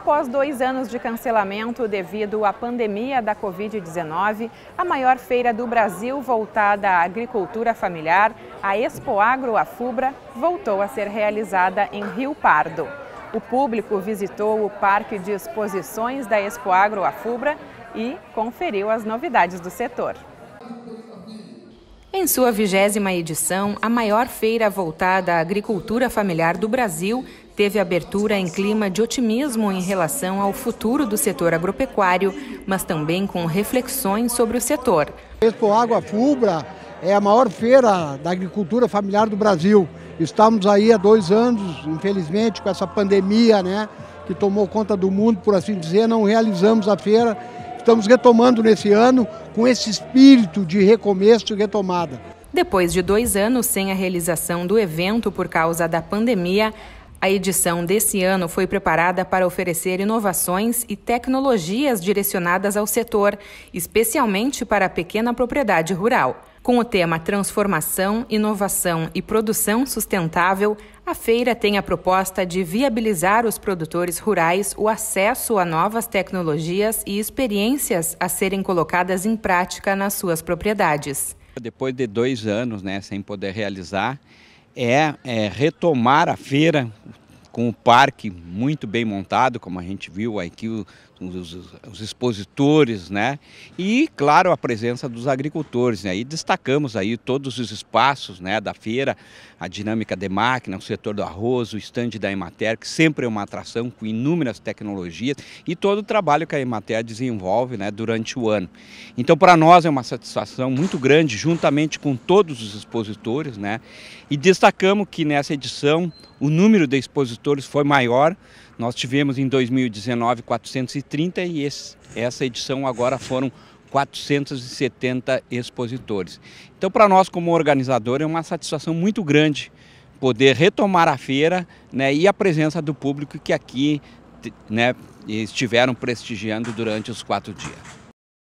Após dois anos de cancelamento devido à pandemia da Covid-19, a maior feira do Brasil voltada à agricultura familiar, a Expo Agro Afubra, voltou a ser realizada em Rio Pardo. O público visitou o Parque de Exposições da Expo Agro Afubra e conferiu as novidades do setor. Em sua vigésima edição, a maior feira voltada à agricultura familiar do Brasil teve abertura em clima de otimismo em relação ao futuro do setor agropecuário, mas também com reflexões sobre o setor. Expo Água Fubra é a maior feira da agricultura familiar do Brasil. Estamos aí há dois anos, infelizmente, com essa pandemia, né, que tomou conta do mundo, por assim dizer, não realizamos a feira Estamos retomando nesse ano com esse espírito de recomeço e retomada. Depois de dois anos sem a realização do evento por causa da pandemia, a edição desse ano foi preparada para oferecer inovações e tecnologias direcionadas ao setor, especialmente para a pequena propriedade rural. Com o tema Transformação, Inovação e Produção Sustentável, a feira tem a proposta de viabilizar os produtores rurais o acesso a novas tecnologias e experiências a serem colocadas em prática nas suas propriedades. Depois de dois anos né, sem poder realizar, é, é retomar a feira com o parque muito bem montado, como a gente viu aqui, os, os, expositores, né? E, claro, a presença dos agricultores, né? E destacamos aí todos os espaços né, da feira, a dinâmica de máquina, o setor do arroz, o estande da Emater, que sempre é uma atração com inúmeras tecnologias e todo o trabalho que a Emater desenvolve né, durante o ano. Então, para nós é uma satisfação muito grande, juntamente com todos os expositores, né? E destacamos que nessa edição o número de expositores foi maior. Nós tivemos em 2019 430 e esse, essa edição agora foram 470 expositores. Então, para nós como organizador é uma satisfação muito grande poder retomar a feira né, e a presença do público que aqui né, estiveram prestigiando durante os quatro dias.